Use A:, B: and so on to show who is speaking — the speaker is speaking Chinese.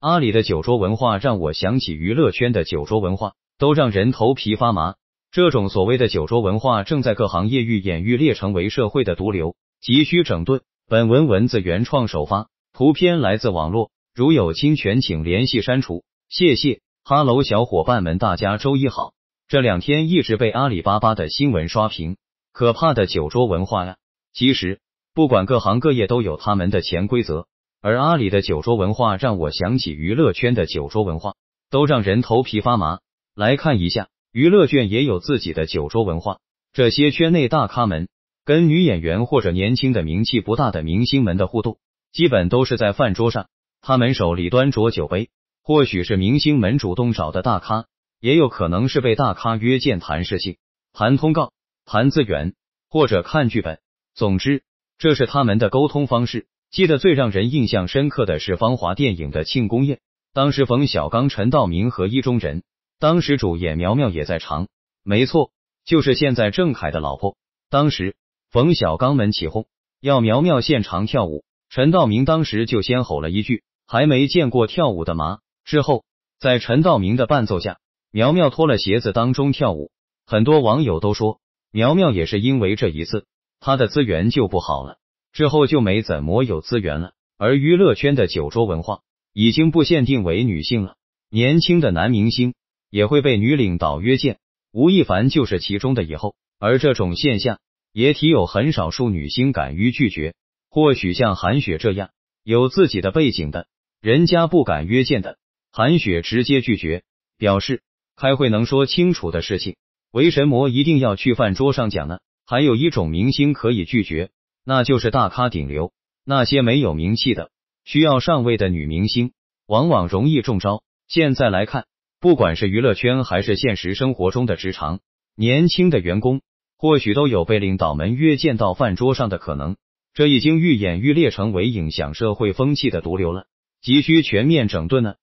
A: 阿里的酒桌文化让我想起娱乐圈的酒桌文化，都让人头皮发麻。这种所谓的酒桌文化正在各行业愈演愈烈，成为社会的毒瘤，急需整顿。本文文字原创首发，图片来自网络，如有侵权请联系删除。谢谢。哈喽，小伙伴们，大家周一好。这两天一直被阿里巴巴的新闻刷屏，可怕的酒桌文化呀！其实，不管各行各业都有他们的潜规则。而阿里的酒桌文化让我想起娱乐圈的酒桌文化，都让人头皮发麻。来看一下，娱乐圈也有自己的酒桌文化。这些圈内大咖们跟女演员或者年轻的名气不大的明星们的互动，基本都是在饭桌上。他们手里端着酒杯，或许是明星们主动找的大咖，也有可能是被大咖约见谈事情、谈通告、谈资源或者看剧本。总之，这是他们的沟通方式。记得最让人印象深刻的是芳华电影的庆功宴，当时冯小刚、陈道明和一中人，当时主演苗苗也在场。没错，就是现在郑恺的老婆。当时冯小刚们起哄，要苗苗现场跳舞。陈道明当时就先吼了一句：“还没见过跳舞的嘛。”之后在陈道明的伴奏下，苗苗脱了鞋子当中跳舞。很多网友都说，苗苗也是因为这一次，她的资源就不好了。之后就没怎么有资源了，而娱乐圈的酒桌文化已经不限定为女性了，年轻的男明星也会被女领导约见，吴亦凡就是其中的以后。而这种现象也挺有很少数女星敢于拒绝，或许像韩雪这样有自己的背景的人家不敢约见的，韩雪直接拒绝，表示开会能说清楚的事情，为神魔一定要去饭桌上讲呢。还有一种明星可以拒绝。那就是大咖顶流，那些没有名气的、需要上位的女明星，往往容易中招。现在来看，不管是娱乐圈还是现实生活中的职场，年轻的员工或许都有被领导们约见到饭桌上的可能。这已经愈演愈烈，成为影响社会风气的毒瘤了，急需全面整顿呢。